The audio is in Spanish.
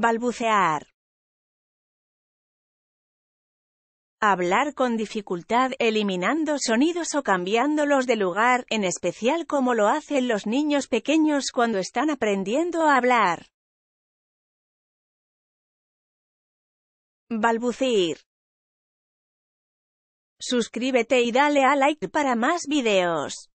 Balbucear. Hablar con dificultad eliminando sonidos o cambiándolos de lugar, en especial como lo hacen los niños pequeños cuando están aprendiendo a hablar. Balbucir. Suscríbete y dale a like para más videos.